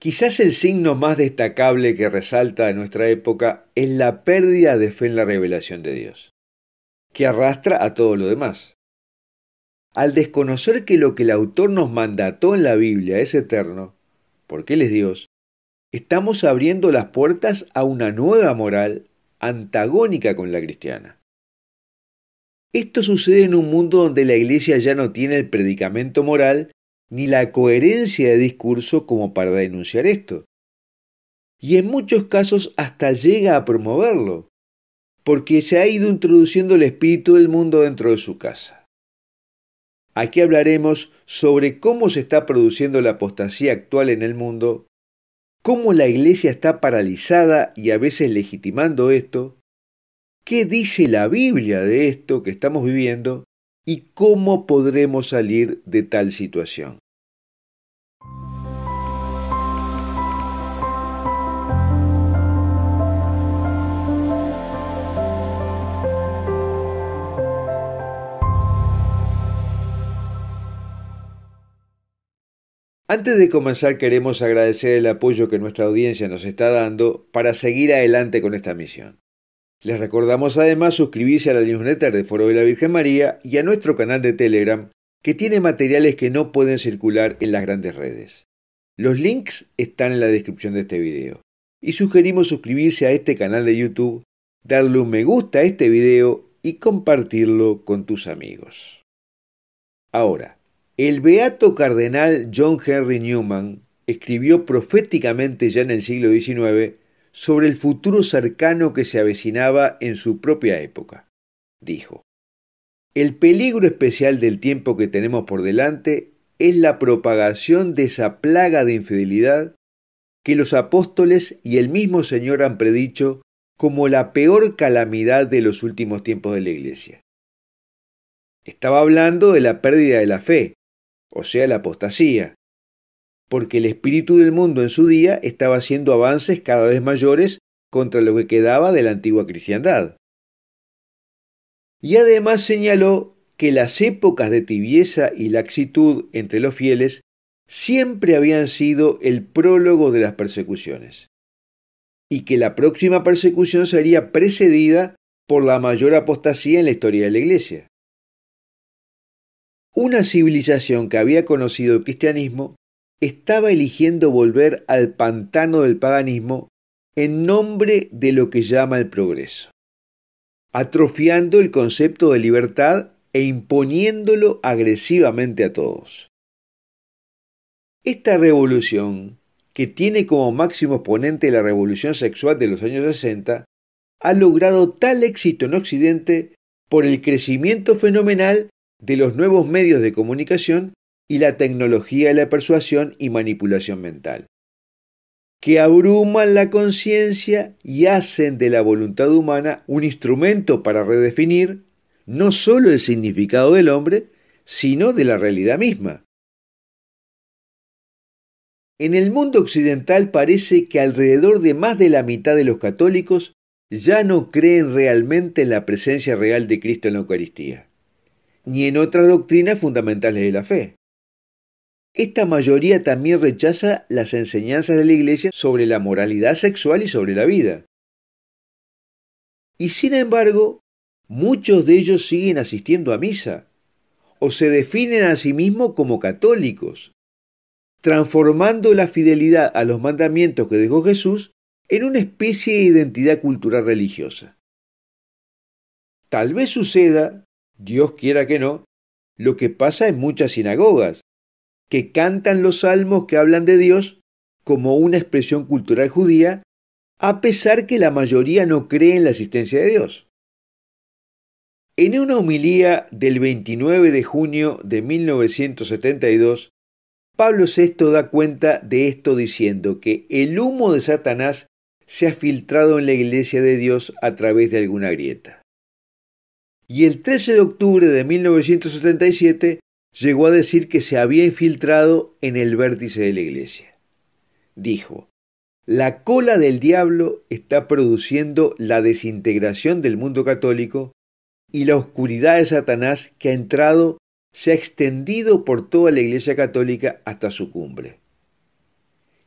Quizás el signo más destacable que resalta de nuestra época es la pérdida de fe en la revelación de Dios, que arrastra a todo lo demás. Al desconocer que lo que el autor nos mandató en la Biblia es eterno, porque Él es Dios, estamos abriendo las puertas a una nueva moral antagónica con la cristiana. Esto sucede en un mundo donde la Iglesia ya no tiene el predicamento moral ni la coherencia de discurso como para denunciar esto. Y en muchos casos hasta llega a promoverlo, porque se ha ido introduciendo el espíritu del mundo dentro de su casa. Aquí hablaremos sobre cómo se está produciendo la apostasía actual en el mundo, cómo la Iglesia está paralizada y a veces legitimando esto, qué dice la Biblia de esto que estamos viviendo y cómo podremos salir de tal situación. Antes de comenzar queremos agradecer el apoyo que nuestra audiencia nos está dando para seguir adelante con esta misión. Les recordamos además suscribirse a la newsletter de Foro de la Virgen María y a nuestro canal de Telegram, que tiene materiales que no pueden circular en las grandes redes. Los links están en la descripción de este video. Y sugerimos suscribirse a este canal de YouTube, darle un me gusta a este video y compartirlo con tus amigos. Ahora, el beato cardenal John Henry Newman escribió proféticamente ya en el siglo XIX sobre el futuro cercano que se avecinaba en su propia época. Dijo, El peligro especial del tiempo que tenemos por delante es la propagación de esa plaga de infidelidad que los apóstoles y el mismo Señor han predicho como la peor calamidad de los últimos tiempos de la Iglesia. Estaba hablando de la pérdida de la fe, o sea, la apostasía, porque el espíritu del mundo en su día estaba haciendo avances cada vez mayores contra lo que quedaba de la antigua cristiandad. Y además señaló que las épocas de tibieza y laxitud entre los fieles siempre habían sido el prólogo de las persecuciones, y que la próxima persecución sería precedida por la mayor apostasía en la historia de la Iglesia. Una civilización que había conocido el cristianismo estaba eligiendo volver al pantano del paganismo en nombre de lo que llama el progreso, atrofiando el concepto de libertad e imponiéndolo agresivamente a todos. Esta revolución, que tiene como máximo exponente la revolución sexual de los años 60, ha logrado tal éxito en Occidente por el crecimiento fenomenal de los nuevos medios de comunicación y la tecnología de la persuasión y manipulación mental, que abruman la conciencia y hacen de la voluntad humana un instrumento para redefinir no sólo el significado del hombre, sino de la realidad misma. En el mundo occidental parece que alrededor de más de la mitad de los católicos ya no creen realmente en la presencia real de Cristo en la Eucaristía, ni en otras doctrinas fundamentales de la fe. Esta mayoría también rechaza las enseñanzas de la Iglesia sobre la moralidad sexual y sobre la vida. Y sin embargo, muchos de ellos siguen asistiendo a misa, o se definen a sí mismos como católicos, transformando la fidelidad a los mandamientos que dejó Jesús en una especie de identidad cultural religiosa. Tal vez suceda, Dios quiera que no, lo que pasa en muchas sinagogas, que cantan los salmos que hablan de Dios como una expresión cultural judía, a pesar que la mayoría no cree en la existencia de Dios. En una homilía del 29 de junio de 1972, Pablo VI da cuenta de esto diciendo que el humo de Satanás se ha filtrado en la iglesia de Dios a través de alguna grieta. Y el 13 de octubre de 1977 llegó a decir que se había infiltrado en el vértice de la iglesia. Dijo, la cola del diablo está produciendo la desintegración del mundo católico y la oscuridad de Satanás que ha entrado se ha extendido por toda la iglesia católica hasta su cumbre.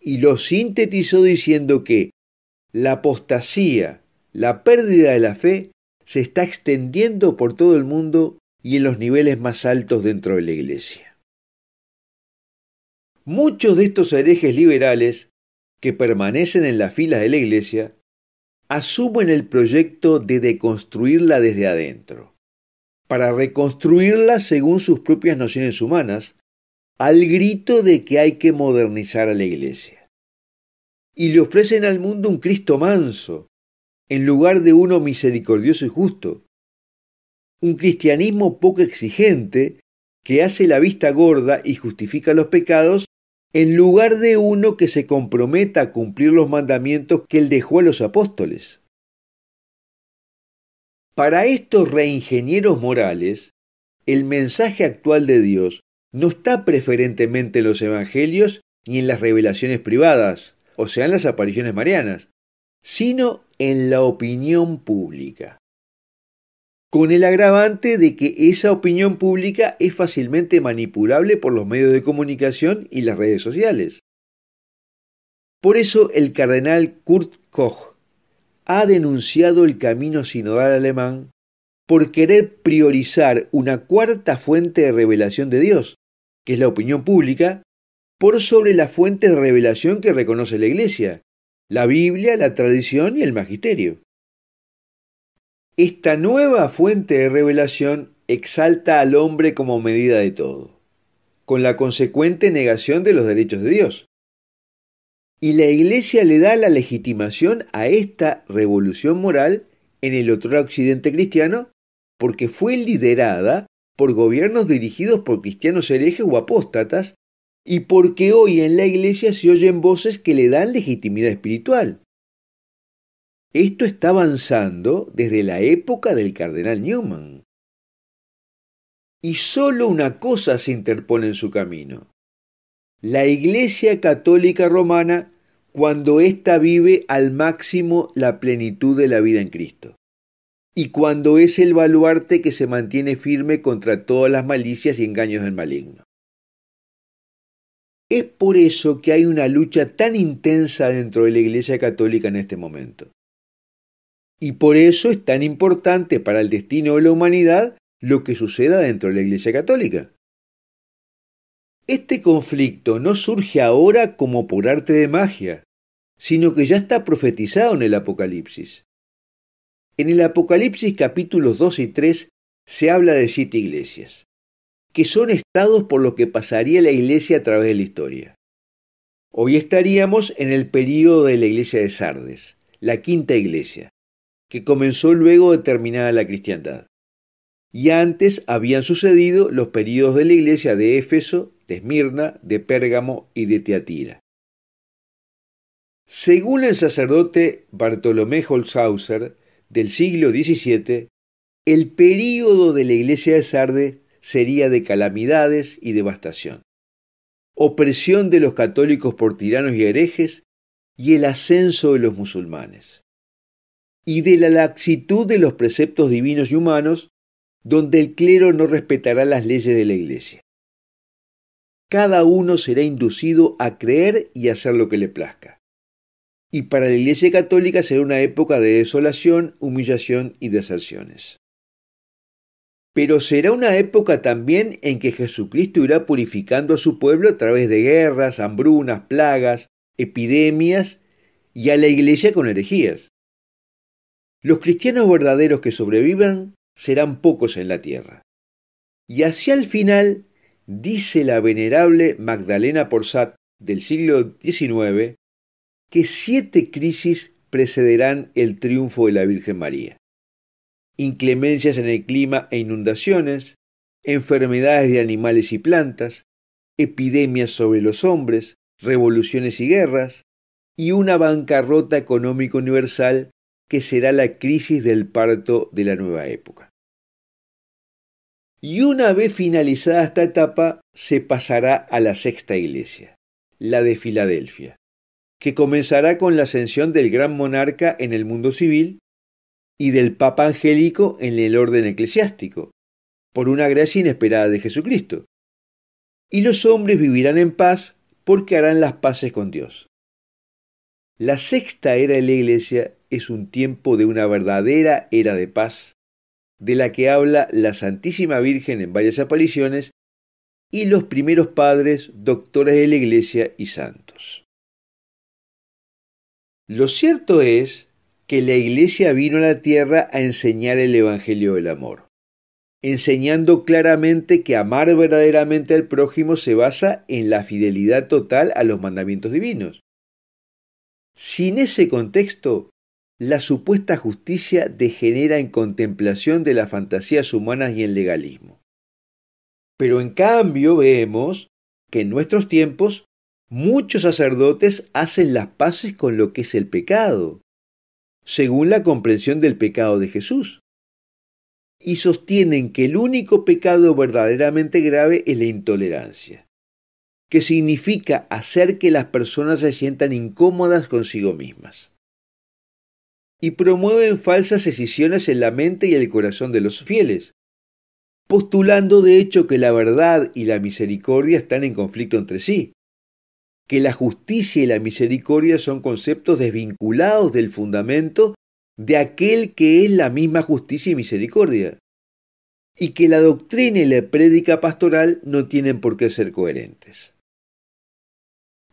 Y lo sintetizó diciendo que la apostasía, la pérdida de la fe, se está extendiendo por todo el mundo y en los niveles más altos dentro de la Iglesia. Muchos de estos herejes liberales que permanecen en las filas de la Iglesia asumen el proyecto de deconstruirla desde adentro, para reconstruirla según sus propias nociones humanas, al grito de que hay que modernizar a la Iglesia. Y le ofrecen al mundo un Cristo manso, en lugar de uno misericordioso y justo, un cristianismo poco exigente que hace la vista gorda y justifica los pecados, en lugar de uno que se comprometa a cumplir los mandamientos que él dejó a los apóstoles. Para estos reingenieros morales, el mensaje actual de Dios no está preferentemente en los evangelios ni en las revelaciones privadas, o sea, en las apariciones marianas, sino en la opinión pública con el agravante de que esa opinión pública es fácilmente manipulable por los medios de comunicación y las redes sociales. Por eso el cardenal Kurt Koch ha denunciado el camino sinodal alemán por querer priorizar una cuarta fuente de revelación de Dios, que es la opinión pública, por sobre la fuente de revelación que reconoce la Iglesia, la Biblia, la tradición y el magisterio. Esta nueva fuente de revelación exalta al hombre como medida de todo, con la consecuente negación de los derechos de Dios. Y la Iglesia le da la legitimación a esta revolución moral en el otro occidente cristiano porque fue liderada por gobiernos dirigidos por cristianos herejes o apóstatas y porque hoy en la Iglesia se oyen voces que le dan legitimidad espiritual. Esto está avanzando desde la época del cardenal Newman. Y solo una cosa se interpone en su camino. La Iglesia Católica Romana cuando ésta vive al máximo la plenitud de la vida en Cristo y cuando es el baluarte que se mantiene firme contra todas las malicias y engaños del maligno. Es por eso que hay una lucha tan intensa dentro de la Iglesia Católica en este momento. Y por eso es tan importante para el destino de la humanidad lo que suceda dentro de la Iglesia Católica. Este conflicto no surge ahora como por arte de magia, sino que ya está profetizado en el Apocalipsis. En el Apocalipsis capítulos 2 y 3 se habla de siete iglesias, que son estados por los que pasaría la iglesia a través de la historia. Hoy estaríamos en el período de la iglesia de Sardes, la quinta iglesia, que comenzó luego de terminada la cristiandad. Y antes habían sucedido los períodos de la iglesia de Éfeso, de Esmirna, de Pérgamo y de Teatira. Según el sacerdote Bartolomé Holzhauser del siglo XVII, el período de la iglesia de Sarde sería de calamidades y devastación, opresión de los católicos por tiranos y herejes y el ascenso de los musulmanes y de la laxitud de los preceptos divinos y humanos, donde el clero no respetará las leyes de la Iglesia. Cada uno será inducido a creer y hacer lo que le plazca. Y para la Iglesia Católica será una época de desolación, humillación y deserciones. Pero será una época también en que Jesucristo irá purificando a su pueblo a través de guerras, hambrunas, plagas, epidemias y a la Iglesia con herejías. Los cristianos verdaderos que sobrevivan serán pocos en la tierra. Y hacia el final, dice la venerable Magdalena Porsat del siglo XIX, que siete crisis precederán el triunfo de la Virgen María. Inclemencias en el clima e inundaciones, enfermedades de animales y plantas, epidemias sobre los hombres, revoluciones y guerras, y una bancarrota económica universal que será la crisis del parto de la nueva época. Y una vez finalizada esta etapa, se pasará a la sexta iglesia, la de Filadelfia, que comenzará con la ascensión del gran monarca en el mundo civil y del Papa Angélico en el orden eclesiástico, por una gracia inesperada de Jesucristo. Y los hombres vivirán en paz porque harán las paces con Dios. La sexta era de la Iglesia es un tiempo de una verdadera era de paz, de la que habla la Santísima Virgen en varias apariciones y los primeros padres, doctores de la Iglesia y santos. Lo cierto es que la Iglesia vino a la tierra a enseñar el Evangelio del Amor, enseñando claramente que amar verdaderamente al prójimo se basa en la fidelidad total a los mandamientos divinos sin ese contexto, la supuesta justicia degenera en contemplación de las fantasías humanas y en legalismo. Pero en cambio vemos que en nuestros tiempos muchos sacerdotes hacen las paces con lo que es el pecado, según la comprensión del pecado de Jesús, y sostienen que el único pecado verdaderamente grave es la intolerancia que significa hacer que las personas se sientan incómodas consigo mismas. Y promueven falsas decisiones en la mente y el corazón de los fieles, postulando de hecho que la verdad y la misericordia están en conflicto entre sí, que la justicia y la misericordia son conceptos desvinculados del fundamento de aquel que es la misma justicia y misericordia, y que la doctrina y la prédica pastoral no tienen por qué ser coherentes.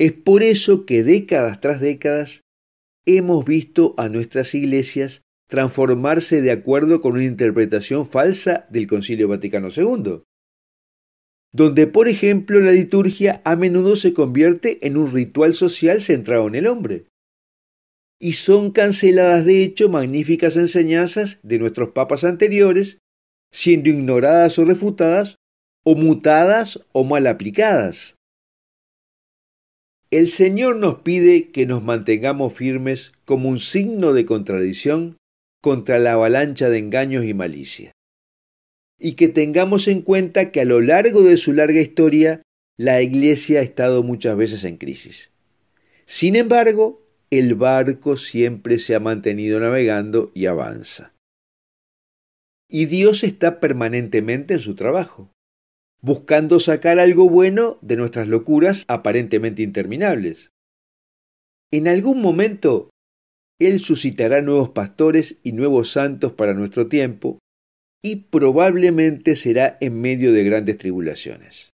Es por eso que décadas tras décadas hemos visto a nuestras iglesias transformarse de acuerdo con una interpretación falsa del Concilio Vaticano II, donde por ejemplo la liturgia a menudo se convierte en un ritual social centrado en el hombre. Y son canceladas de hecho magníficas enseñanzas de nuestros papas anteriores, siendo ignoradas o refutadas, o mutadas o mal aplicadas. El Señor nos pide que nos mantengamos firmes como un signo de contradicción contra la avalancha de engaños y malicia. Y que tengamos en cuenta que a lo largo de su larga historia, la Iglesia ha estado muchas veces en crisis. Sin embargo, el barco siempre se ha mantenido navegando y avanza. Y Dios está permanentemente en su trabajo buscando sacar algo bueno de nuestras locuras aparentemente interminables. En algún momento, Él suscitará nuevos pastores y nuevos santos para nuestro tiempo, y probablemente será en medio de grandes tribulaciones.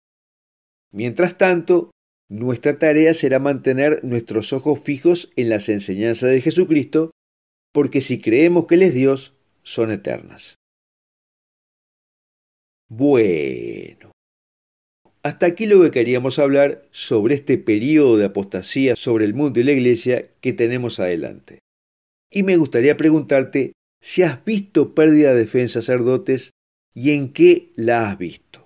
Mientras tanto, nuestra tarea será mantener nuestros ojos fijos en las enseñanzas de Jesucristo, porque si creemos que Él es Dios, son eternas. Bueno, hasta aquí lo que queríamos hablar sobre este periodo de apostasía sobre el mundo y la iglesia que tenemos adelante. Y me gustaría preguntarte si has visto pérdida de fe en sacerdotes y en qué la has visto.